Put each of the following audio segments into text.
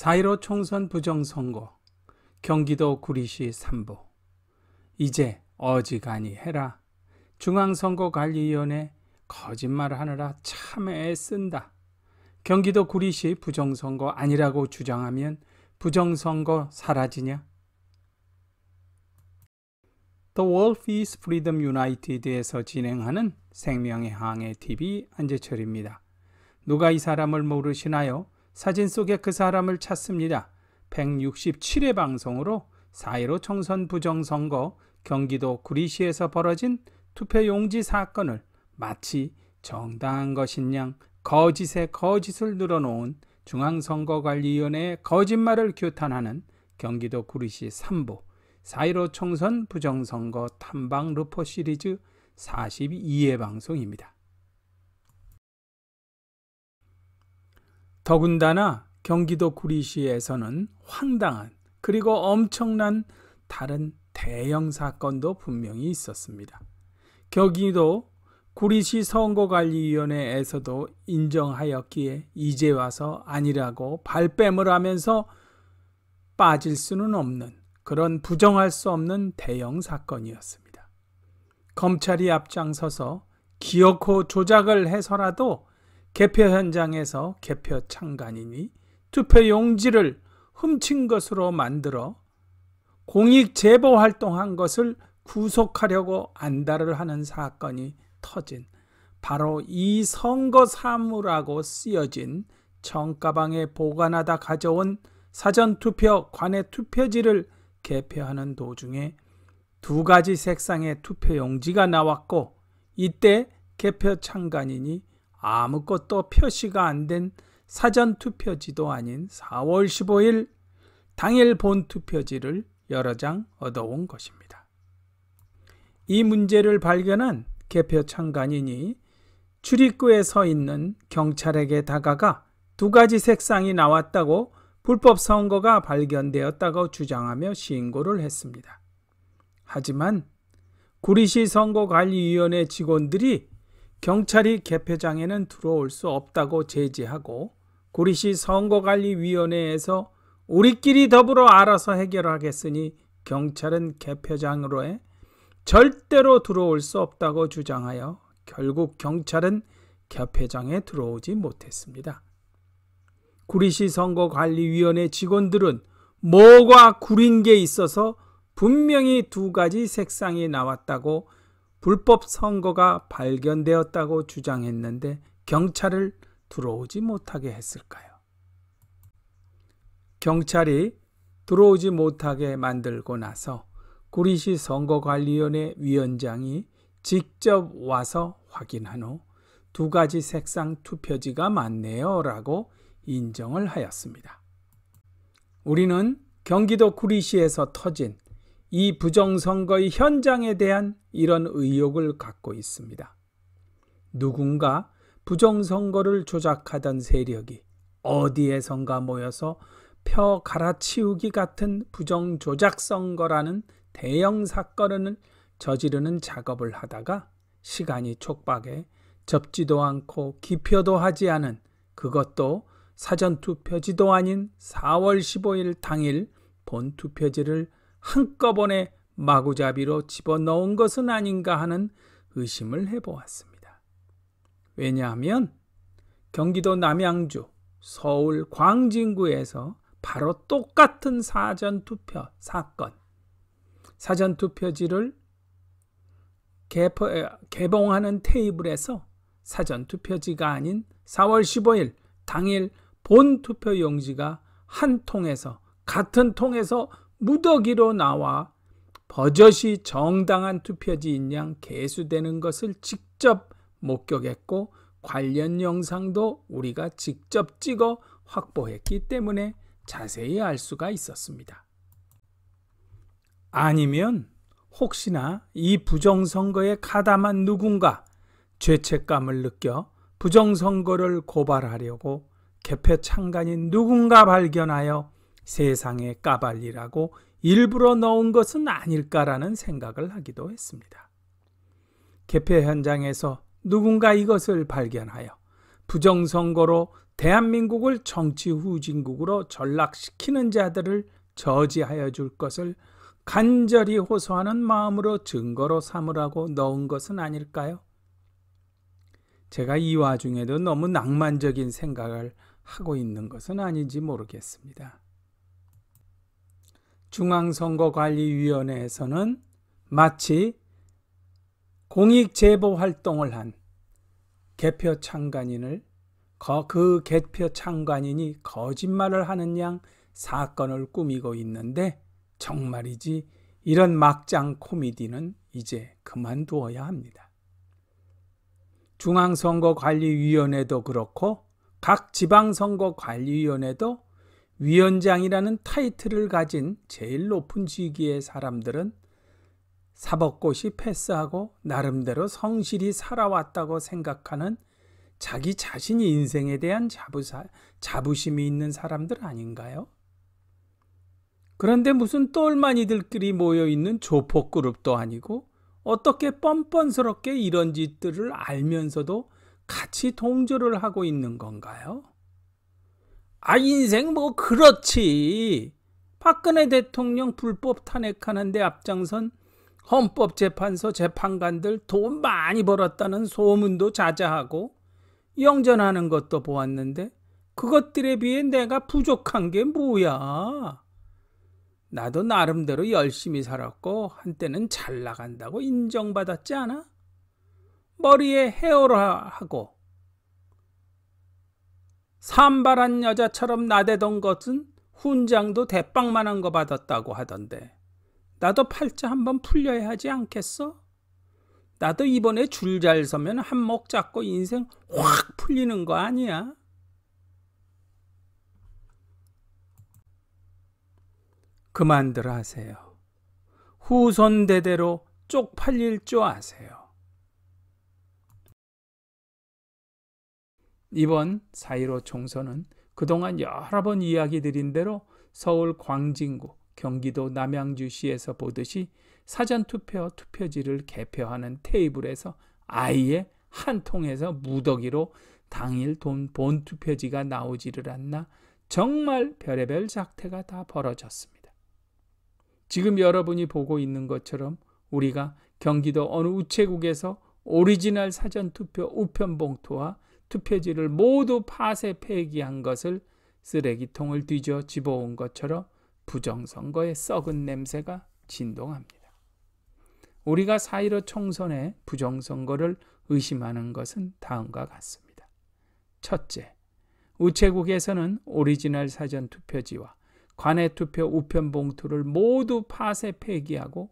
4.15 총선 부정선거, 경기도 구리시 3부. 이제 어지간히 해라. 중앙선거관리위원회 거짓말하느라 참 애쓴다. 경기도 구리시 부정선거 아니라고 주장하면 부정선거 사라지냐? The World is Freedom United에서 진행하는 생명의 항해 TV 안재철입니다. 누가 이 사람을 모르시나요? 사진 속에 그 사람을 찾습니다. 167회 방송으로 4.15 총선 부정선거 경기도 구리시에서 벌어진 투표용지 사건을 마치 정당한 것인 양 거짓에 거짓을 늘어놓은 중앙선거관리위원회의 거짓말을 규탄하는 경기도 구리시 3부 4.15 총선 부정선거 탐방 루포 시리즈 42회 방송입니다. 더군다나 경기도 구리시에서는 황당한 그리고 엄청난 다른 대형 사건도 분명히 있었습니다. 경기도 구리시 선거관리위원회에서도 인정하였기에 이제 와서 아니라고 발뺌을 하면서 빠질 수는 없는 그런 부정할 수 없는 대형 사건이었습니다. 검찰이 앞장서서 기어코 조작을 해서라도 개표 현장에서 개표 창간인이 투표 용지를 훔친 것으로 만들어 공익 제보 활동한 것을 구속하려고 안달을 하는 사건이 터진 바로 이 선거 사무라고 쓰여진 정가방에 보관하다 가져온 사전투표 관의 투표지를 개표하는 도중에 두 가지 색상의 투표 용지가 나왔고 이때 개표 창간인이 아무것도 표시가 안 된 사전 투표지도 아닌 4월 15일 당일 본 투표지를 여러 장 얻어온 것입니다. 이 문제를 발견한 개표 참관인이 출입구에 서 있는 경찰에게 다가가 두 가지 색상이 나왔다고 불법 선거가 발견되었다고 주장하며 신고를 했습니다. 하지만 구리시 선거관리위원회 직원들이 경찰이 개표장에는 들어올 수 없다고 제지하고 구리시 선거관리위원회에서 우리끼리 더불어 알아서 해결하겠으니 경찰은 개표장으로에 절대로 들어올 수 없다고 주장하여 결국 경찰은 개표장에 들어오지 못했습니다. 구리시 선거관리위원회 직원들은 뭐가 구린 게 있어서 분명히 두 가지 색상이 나왔다고 불법 선거가 발견되었다고 주장했는데 경찰을 들어오지 못하게 했을까요? 경찰이 들어오지 못하게 만들고 나서 구리시 선거관리위원회 위원장이 직접 와서 확인한 후 두 가지 색상 투표지가 맞네요 라고 인정을 하였습니다. 우리는 경기도 구리시에서 터진 이 부정선거의 현장에 대한 이런 의혹을 갖고 있습니다. 누군가 부정선거를 조작하던 세력이 어디에선가 모여서 펴 갈아치우기 같은 부정조작선거라는 대형 사건을 저지르는 작업을 하다가 시간이 촉박해 접지도 않고 기표도 하지 않은 그것도 사전투표지도 아닌 4월 15일 당일 본투표지를 한꺼번에 마구잡이로 집어넣은 것은 아닌가 하는 의심을 해보았습니다. 왜냐하면 경기도 남양주, 서울 광진구에서 바로 똑같은 사전투표 사건, 사전투표지를 개봉하는 테이블에서 사전투표지가 아닌 4월 15일 당일 본투표용지가 한 통에서 같은 통에서 무더기로 나와 버젓이 정당한 투표지인 양 개수되는 것을 직접 목격했고 관련 영상도 우리가 직접 찍어 확보했기 때문에 자세히 알 수가 있었습니다. 아니면 혹시나 이 부정선거에 가담한 누군가 죄책감을 느껴 부정선거를 고발하려고 개표 창간인 누군가 발견하여 세상의 까발리라고 일부러 넣은 것은 아닐까라는 생각을 하기도 했습니다. 개표 현장에서 누군가 이것을 발견하여 부정선거로 대한민국을 정치 후진국으로 전락시키는 자들을 저지하여 줄 것을 간절히 호소하는 마음으로 증거로 삼으라고 넣은 것은 아닐까요? 제가 이 와중에도 너무 낭만적인 생각을 하고 있는 것은 아닌지 모르겠습니다. 중앙선거관리위원회에서는 마치 공익제보 활동을 한 개표 참관인을그 개표 창간인이 거짓말을 하는 양 사건을 꾸미고 있는데 정말이지 이런 막장 코미디는 이제 그만두어야 합니다. 중앙선거관리위원회도 그렇고 각 지방선거관리위원회도 위원장이라는 타이틀을 가진 제일 높은 직위의 사람들은 사법고시 패스하고 나름대로 성실히 살아왔다고 생각하는 자기 자신이 인생에 대한 자부사, 자부심이 있는 사람들 아닌가요? 그런데 무슨 똘마니들끼리 모여있는 조폭그룹도 아니고 어떻게 뻔뻔스럽게 이런 짓들을 알면서도 같이 동조를 하고 있는 건가요? 아 인생 뭐 그렇지. 박근혜 대통령 불법 탄핵하는데 앞장선 헌법재판소 재판관들 돈 많이 벌었다는 소문도 자자하고 영전하는 것도 보았는데 그것들에 비해 내가 부족한 게 뭐야. 나도 나름대로 열심히 살았고 한때는 잘 나간다고 인정받았지 않아? 머리에 헤어라 하고 산발한 여자처럼 나대던 것은 훈장도 대빵만한 거 받았다고 하던데 나도 팔자 한번 풀려야 하지 않겠어? 나도 이번에 줄 잘 서면 한몫 잡고 인생 확 풀리는 거 아니야? 그만들 하세요. 후손 대대로 쪽팔릴 줄 아세요. 이번 4.15 총선은 그동안 여러 번 이야기 드린 대로 서울 광진구, 경기도 남양주시에서 보듯이 사전투표 투표지를 개표하는 테이블에서 아예 한 통에서 무더기로 당일 돈, 본 투표지가 나오지를 않나 정말 별의별 작태가 다 벌어졌습니다. 지금 여러분이 보고 있는 것처럼 우리가 경기도 어느 우체국에서 오리지널 사전투표 우편봉투와 투표지를 모두 파쇄 폐기한 것을 쓰레기통을 뒤져 집어온 것처럼 부정선거의 썩은 냄새가 진동합니다. 우리가 사1 5 총선의 부정선거를 의심하는 것은 다음과 같습니다. 첫째, 우체국에서는 오리지널 사전 투표지와 관외 투표 우편 봉투를 모두 파쇄 폐기하고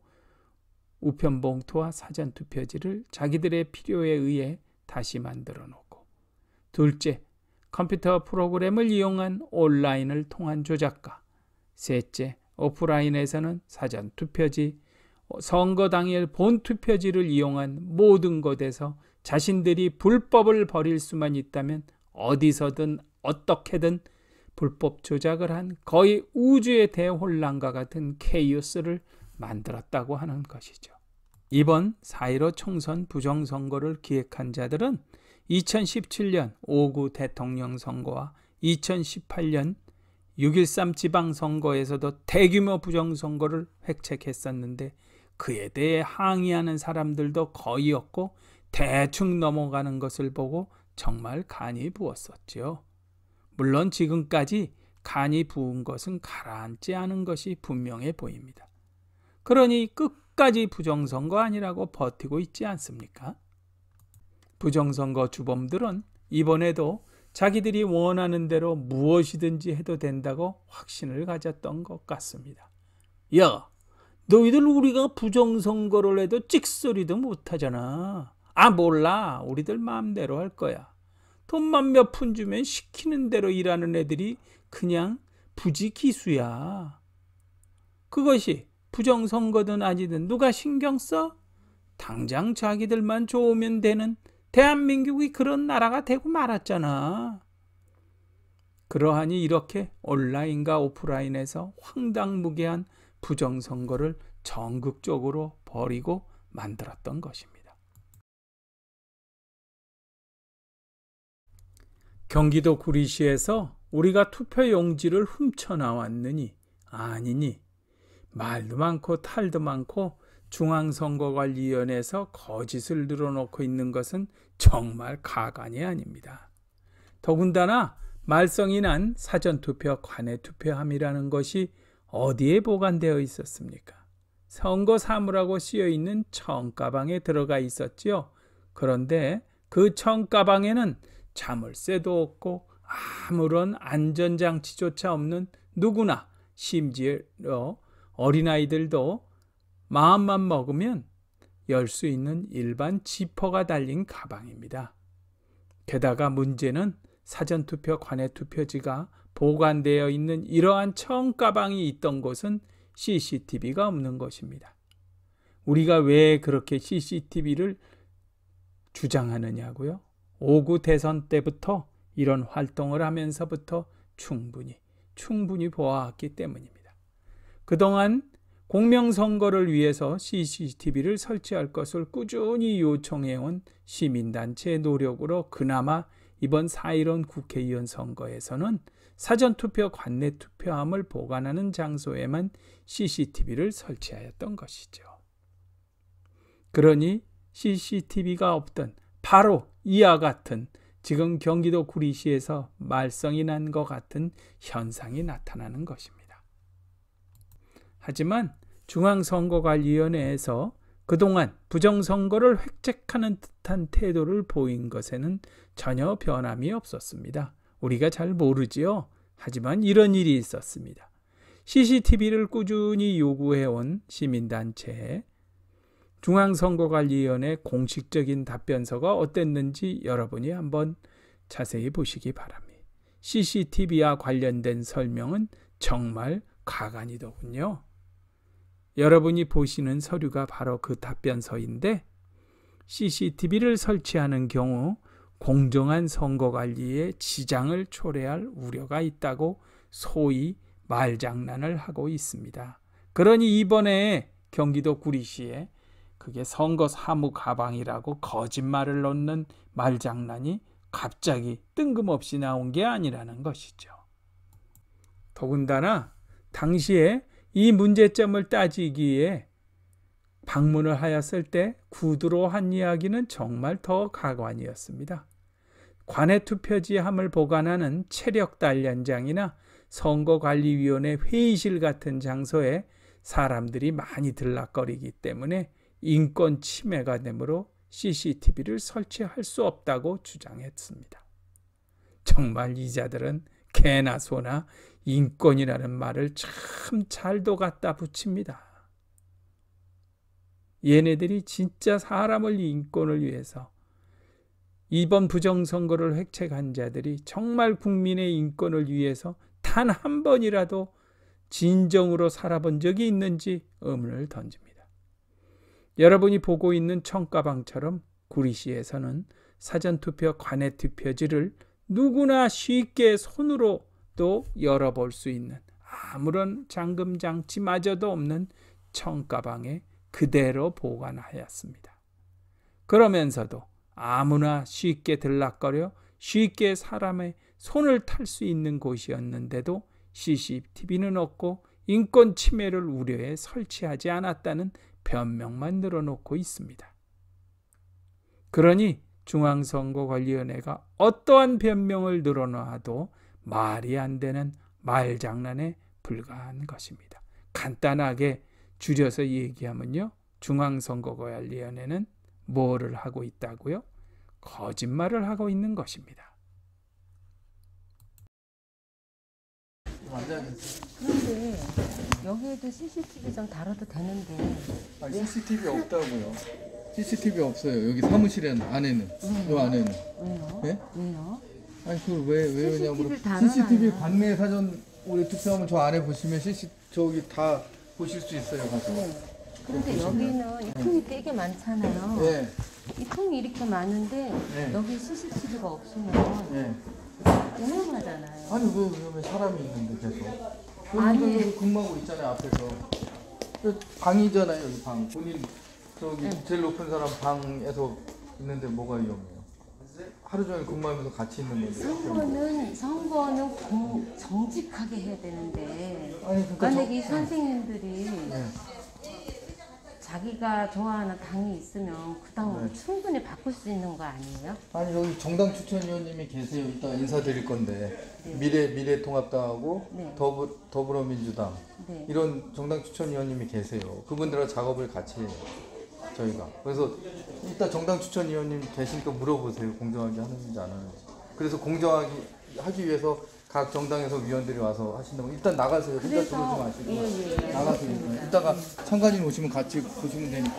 우편 봉투와 사전 투표지를 자기들의 필요에 의해 다시 만들어 놓고 둘째, 컴퓨터 프로그램을 이용한 온라인을 통한 조작과 셋째, 오프라인에서는 사전 투표지, 선거 당일 본 투표지를 이용한 모든 것에서 자신들이 불법을 벌일 수만 있다면 어디서든 어떻게든 불법 조작을 한 거의 우주의 대혼란과 같은 케이오스를 만들었다고 하는 것이죠. 이번 4.15 총선 부정선거를 기획한 자들은 2017년 5구 대통령 선거와 2018년 6.13 지방선거에서도 대규모 부정선거를 획책했었는데 그에 대해 항의하는 사람들도 거의 없고 대충 넘어가는 것을 보고 정말 간이 부었었지요. 물론 지금까지 간이 부은 것은 가라앉지 않은 것이 분명해 보입니다. 그러니 끝까지 부정선거 아니라고 버티고 있지 않습니까? 부정선거 주범들은 이번에도 자기들이 원하는 대로 무엇이든지 해도 된다고 확신을 가졌던 것 같습니다. 야, 너희들 우리가 부정선거를 해도 찍소리도 못하잖아. 아, 몰라. 우리들 마음대로 할 거야. 돈만 몇 푼 주면 시키는 대로 일하는 애들이 그냥 부지기수야. 그것이 부정선거든 아니든 누가 신경 써? 당장 자기들만 좋으면 되는 대한민국이 그런 나라가 되고 말았잖아. 그러하니 이렇게 온라인과 오프라인에서 황당무계한 부정선거를 전국적으로 벌이고 만들었던 것입니다. 경기도 구리시에서 우리가 투표용지를 훔쳐나왔느니 아니니 말도 많고 탈도 많고 중앙선거관리위원회에서 거짓을 늘어놓고 있는 것은 정말 가관이 아닙니다. 더군다나 말썽이 난 사전투표 관외투표함이라는 것이 어디에 보관되어 있었습니까? 선거 사무라고 쓰여 있는 청가방에 들어가 있었지요. 그런데 그 청가방에는 자물쇠도 없고 아무런 안전장치조차 없는 누구나 심지어 어린아이들도 마음만 먹으면 열 수 있는 일반 지퍼가 달린 가방입니다. 게다가 문제는 사전투표 관외투표지가 보관되어 있는 이러한 청가방이 있던 곳은 CCTV가 없는 것입니다. 우리가 왜 그렇게 CCTV를 주장하느냐고요? 5구 대선 때부터 이런 활동을 하면서부터 충분히, 충분히 보아왔기 때문입니다. 그동안 공명선거를 위해서 CCTV를 설치할 것을 꾸준히 요청해온 시민단체의 노력으로 그나마 이번 4.1원 국회의원 선거에서는 사전투표 관내투표함을 보관하는 장소에만 CCTV를 설치하였던 것이죠. 그러니 CCTV가 없던 바로 이와 같은 지금 경기도 구리시에서 말썽이 난 것 같은 현상이 나타나는 것입니다. 하지만 중앙선거관리위원회에서 그동안 부정선거를 획책하는 듯한 태도를 보인 것에는 전혀 변함이 없었습니다. 우리가 잘 모르지요. 하지만 이런 일이 있었습니다. CCTV를 꾸준히 요구해온 시민단체에 중앙선거관리위원회 공식적인 답변서가 어땠는지 여러분이 한번 자세히 보시기 바랍니다. CCTV와 관련된 설명은 정말 가관이더군요. 여러분이 보시는 서류가 바로 그 답변서인데 CCTV를 설치하는 경우 공정한 선거 관리에 지장을 초래할 우려가 있다고 소위 말장난을 하고 있습니다. 그러니 이번에 경기도 구리시에 그게 선거 사무 가방이라고 거짓말을 넣는 말장난이 갑자기 뜬금없이 나온 게 아니라는 것이죠. 더군다나 당시에 이 문제점을 따지기에 방문을 하였을 때 구두로 한 이야기는 정말 더 가관이었습니다. 관외 투표지함을 보관하는 체력 단련장이나 선거관리위원회 회의실 같은 장소에 사람들이 많이 들락거리기 때문에 인권 침해가 되므로 CCTV를 설치할 수 없다고 주장했습니다. 정말 이자들은 개나 소나 인권이라는 말을 참 잘도 갖다 붙입니다. 얘네들이 진짜 사람을 인권을 위해서 이번 부정선거를 획책한 자들이 정말 국민의 인권을 위해서 단 한 번이라도 진정으로 살아본 적이 있는지 의문을 던집니다. 여러분이 보고 있는 청가방처럼 구리시에서는 사전투표 관외투표지를 누구나 쉽게 손으로 또 열어볼 수 있는 아무런 잠금 장치마저도 없는 청가방에 그대로 보관하였습니다. 그러면서도 아무나 쉽게 들락거려 쉽게 사람의 손을 탈 수 있는 곳이었는데도 CCTV는 없고 인권 침해를 우려해 설치하지 않았다는 변명만 늘어놓고 있습니다. 그러니 중앙선거관리위원회가 어떠한 변명을 늘어놔도 말이 안 되는 말장난에 불과한 것입니다. 간단하게 줄여서 얘기하면요. 중앙선거관리위원회는 뭐를 하고 있다고요? 거짓말을 하고 있는 것입니다. 그런데 여기에도 CCTV 좀 달아도 되는데 아니, CCTV 없다고요. CCTV 없어요. 여기 사무실 안에는. 요 안에는. 왜요? 네? 왜요? 아니 그걸 왜왜 왜냐 c c CCTV 관내 사전 우리 특사하면 저 안에 보시면 CC 저기 다 보실 수 있어요. 가서. 네. 그런데 여기는 이 통이 되게 많잖아요. 예. 이 통이 이렇게 많은데 네. 여기 CCTV가 없으면 예. 위험하잖아요. 아니 왜 왜냐면 사람이 있는데 계속. 아니. 여기 고 있잖아요 앞에서. 그 방이잖아요 여기 방. 본인 저기 네. 제일 높은 사람 방에서 있는데 뭐가 위험해? 하루 종일 근무하면서 같이 있는 건데. 선거는 선거는 고, 정직하게 해야 되는데 그러니까 만약에 이 선생님들이 네. 네. 자기가 좋아하는 당이 있으면 그당으 네. 충분히 바꿀 수 있는 거 아니에요? 아니 여기 정당 추천위원님이 계세요. 이따 인사드릴 건데 네. 미래 미래통합당하고 네. 더불 더불어민주당 네. 이런 정당 추천위원님이 계세요. 그분들하고 작업을 같이 해요. 저희가 그래서 일단 정당 추천 위원님 되시니까 물어보세요 공정하게 하는지 안 하는지 그래서 공정하게 하기 위해서 각 정당에서 위원들이 와서 하신다면 일단 나가세요 혼자 들어오지 마시고 예, 예. 예. 나가세요 일 이따가 참관인 오시면 같이 보시면 되니까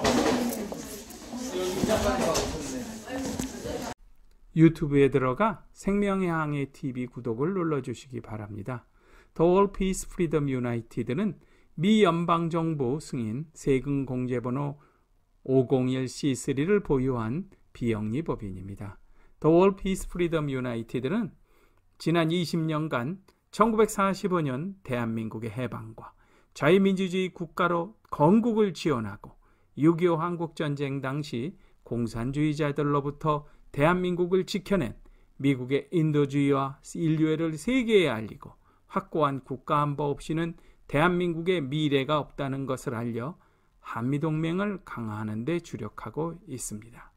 유튜브에 들어가 생명의 항해 TV 구독을 눌러주시기 바랍니다. 더월 피스 프리덤 유나이티드는 미 연방정부 승인 세금공제번호 501C3를 보유한 비영리 법인입니다. 더월 피스 프리덤 유나이티드는 지난 20년간 1945년 대한민국의 해방과 자유민주주의 국가로 건국을 지원하고 6.25 한국전쟁 당시 공산주의자들로부터 대한민국을 지켜낸 미국의 인도주의와 인류애를 세계에 알리고 확고한 국가안보 없이는 대한민국의 미래가 없다는 것을 알려 한미동맹을 강화하는 데 주력하고 있습니다.